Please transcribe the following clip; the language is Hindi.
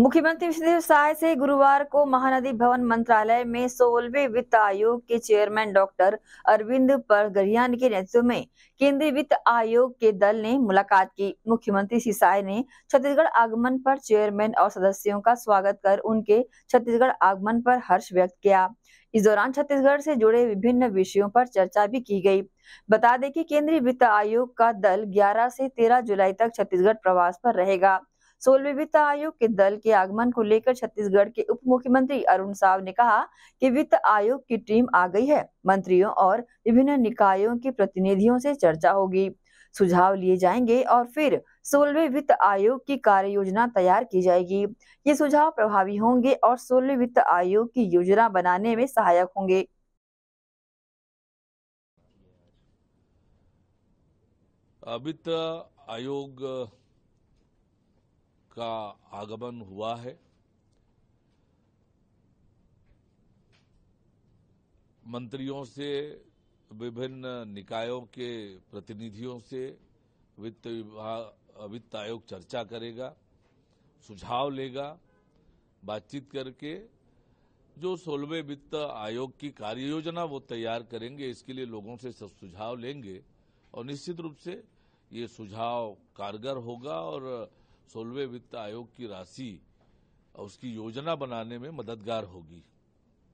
मुख्यमंत्री विष्णुदेव साय से गुरुवार को महानदी भवन मंत्रालय में सोलवे वित्त आयोग के चेयरमैन डॉक्टर अरविंद परगरियान के नेतृत्व में केंद्रीय वित्त आयोग के दल ने मुलाकात की मुख्यमंत्री श्री साय ने छत्तीसगढ़ आगमन पर चेयरमैन और सदस्यों का स्वागत कर उनके छत्तीसगढ़ आगमन पर हर्ष व्यक्त किया इस दौरान छत्तीसगढ़ से जुड़े विभिन्न विषयों पर चर्चा भी की गई बता दें कि केंद्रीय वित्त आयोग का दल 11 से 13 जुलाई तक छत्तीसगढ़ प्रवास पर रहेगा सोल वित्त आयोग के दल के आगमन को लेकर छत्तीसगढ़ के उप मुख्यमंत्री अरुण साव ने कहा कि वित्त आयोग की टीम आ गई है मंत्रियों और विभिन्न निकायों के प्रतिनिधियों से चर्चा होगी सुझाव लिए जाएंगे और फिर सोलवे वित्त आयोग की कार्य योजना तैयार की जाएगी ये सुझाव प्रभावी होंगे और सोलवे वित्त आयोग की योजना बनाने में सहायक होंगे वित्त आयोग का आगमन हुआ है मंत्रियों से विभिन्न निकायों के प्रतिनिधियों से वित्त विभाग वित्त आयोग चर्चा करेगा सुझाव लेगा बातचीत करके जो सोलहवें वित्त आयोग की कार्य योजना वो तैयार करेंगे इसके लिए लोगों से सब सुझाव लेंगे और निश्चित रूप से ये सुझाव कारगर होगा और सोलवे वित्त आयोग की राशि और उसकी योजना बनाने में मददगार होगी